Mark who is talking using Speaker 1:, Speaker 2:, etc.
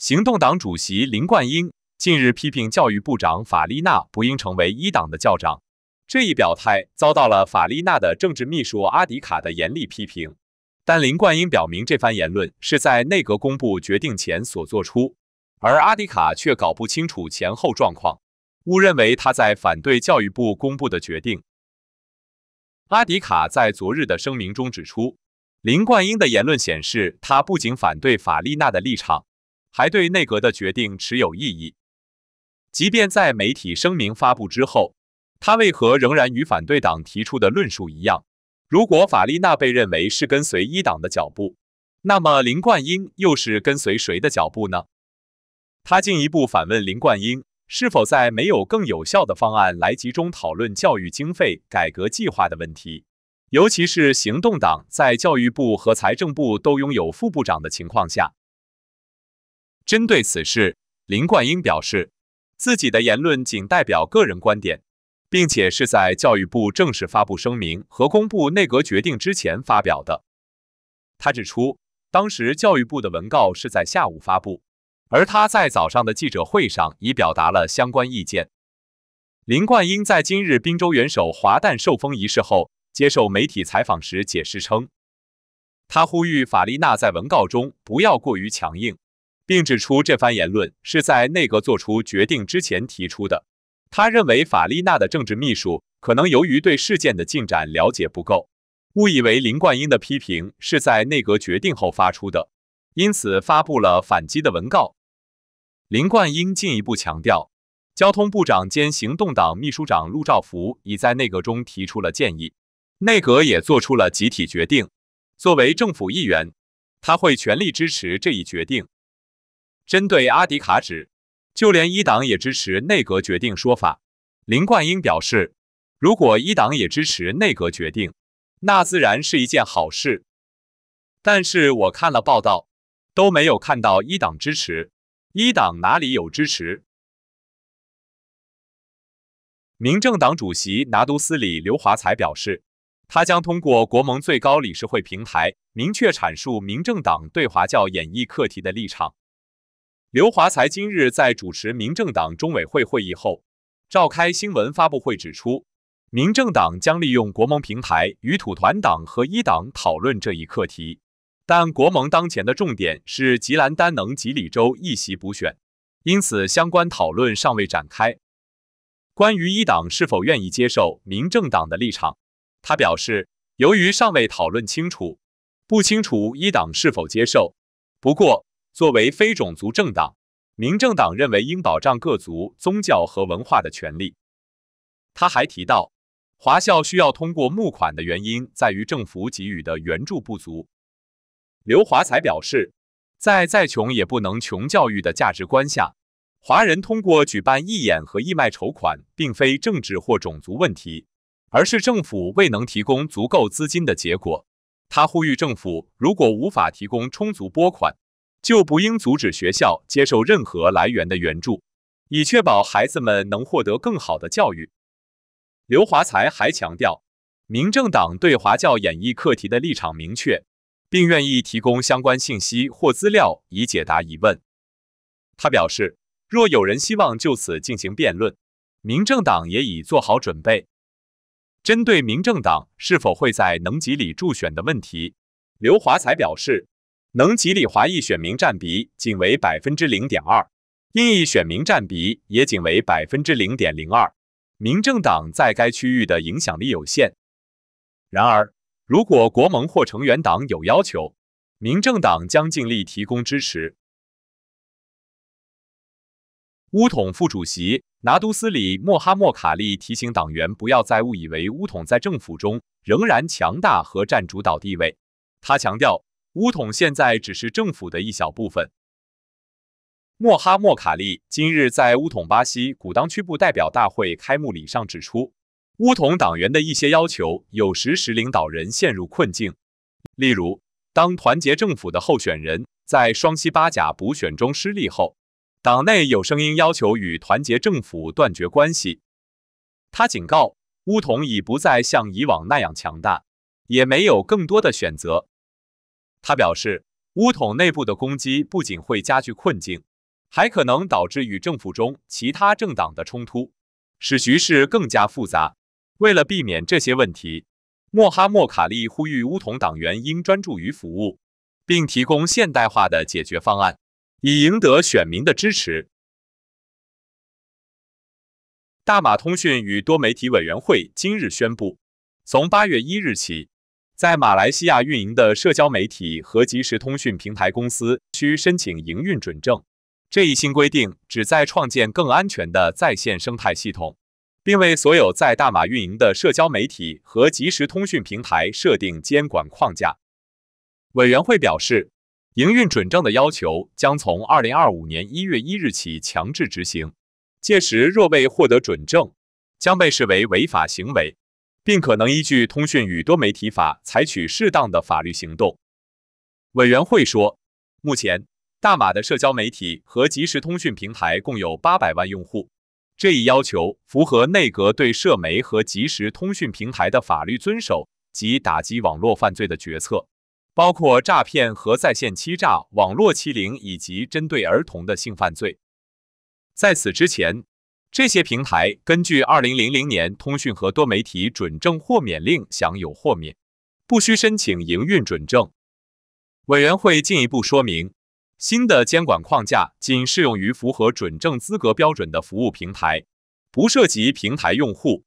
Speaker 1: 行动党主席林冠英近日批评教育部长法丽娜不应成为一党的校长，这一表态遭到了法丽娜的政治秘书阿迪卡的严厉批评。但林冠英表明这番言论是在内阁公布决定前所做出，而阿迪卡却搞不清楚前后状况，误认为他在反对教育部公布的决定。阿迪卡在昨日的声明中指出，林冠英的言论显示他不仅反对法丽娜的立场。还对内阁的决定持有异议，即便在媒体声明发布之后，他为何仍然与反对党提出的论述一样？如果法丽娜被认为是跟随一党的脚步，那么林冠英又是跟随谁的脚步呢？他进一步反问林冠英，是否在没有更有效的方案来集中讨论教育经费改革计划的问题，尤其是行动党在教育部和财政部都拥有副部长的情况下。针对此事，林冠英表示，自己的言论仅代表个人观点，并且是在教育部正式发布声明和公布内阁决定之前发表的。他指出，当时教育部的文告是在下午发布，而他在早上的记者会上已表达了相关意见。林冠英在今日滨州元首华诞受封仪式后接受媒体采访时解释称，他呼吁法丽娜在文告中不要过于强硬。并指出这番言论是在内阁做出决定之前提出的。他认为法丽娜的政治秘书可能由于对事件的进展了解不够，误以为林冠英的批评是在内阁决定后发出的，因此发布了反击的文告。林冠英进一步强调，交通部长兼行动党秘书长陆兆福已在内阁中提出了建议，内阁也做出了集体决定。作为政府议员，他会全力支持这一决定。针对阿迪卡指，就连一党也支持内阁决定说法。林冠英表示，如果一党也支持内阁决定，那自然是一件好事。但是我看了报道，都没有看到一党支持。一党哪里有支持？民政党主席拿督斯里刘华才表示，他将通过国盟最高理事会平台，明确阐述民政党对华教演绎课题的立场。刘华才今日在主持民政党中委会会议后，召开新闻发布会指出，民政党将利用国盟平台与土团党和一党讨论这一课题，但国盟当前的重点是吉兰丹能吉里州议席补选，因此相关讨论尚未展开。关于一党是否愿意接受民政党的立场，他表示，由于尚未讨论清楚，不清楚一党是否接受。不过，作为非种族政党，民政党认为应保障各族宗教和文化的权利。他还提到，华校需要通过募款的原因在于政府给予的援助不足。刘华才表示，在“再穷也不能穷教育”的价值观下，华人通过举办义演和义卖筹款，并非政治或种族问题，而是政府未能提供足够资金的结果。他呼吁政府，如果无法提供充足拨款，就不应阻止学校接受任何来源的援助，以确保孩子们能获得更好的教育。刘华才还强调，民政党对华教演绎课题的立场明确，并愿意提供相关信息或资料以解答疑问。他表示，若有人希望就此进行辩论，民政党也已做好准备。针对民政党是否会在能级里助选的问题，刘华才表示。能吉里华裔选民占比仅为百分之零点二，裔选民占比也仅为百分之零点零二，民政党在该区域的影响力有限。然而，如果国盟或成员党有要求，民政党将尽力提供支持。乌统副主席拿督斯里莫哈莫卡利提醒党员不要再误以为乌统在政府中仍然强大和占主导地位。他强调。乌统现在只是政府的一小部分。莫哈莫卡利今日在乌统巴西古当区部代表大会开幕礼上指出，乌统党员的一些要求有时使领导人陷入困境。例如，当团结政府的候选人在双西巴甲补选中失利后，党内有声音要求与团结政府断绝关系。他警告，乌统已不再像以往那样强大，也没有更多的选择。他表示，乌统内部的攻击不仅会加剧困境，还可能导致与政府中其他政党的冲突，使局势更加复杂。为了避免这些问题，莫哈莫卡利呼吁乌统党员应专注于服务，并提供现代化的解决方案，以赢得选民的支持。大马通讯与多媒体委员会今日宣布，从8月1日起。在马来西亚运营的社交媒体和即时通讯平台公司需申请营运准证。这一新规定旨在创建更安全的在线生态系统，并为所有在大马运营的社交媒体和即时通讯平台设定监管框架。委员会表示，营运准证的要求将从2025年1月1日起强制执行。届时，若未获得准证，将被视为违法行为。尽可能依据《通讯与多媒体法》采取适当的法律行动，委员会说。目前，大马的社交媒体和即时通讯平台共有八百万用户。这一要求符合内阁对社媒和即时通讯平台的法律遵守及打击网络犯罪的决策，包括诈骗和在线欺诈、网络欺凌以及针对儿童的性犯罪。在此之前。这些平台根据2000年通讯和多媒体准证豁免令享有豁免，不需申请营运准证。委员会进一步说明，新的监管框架仅适用于符合准证资格标准的服务平台，不涉及平台用户。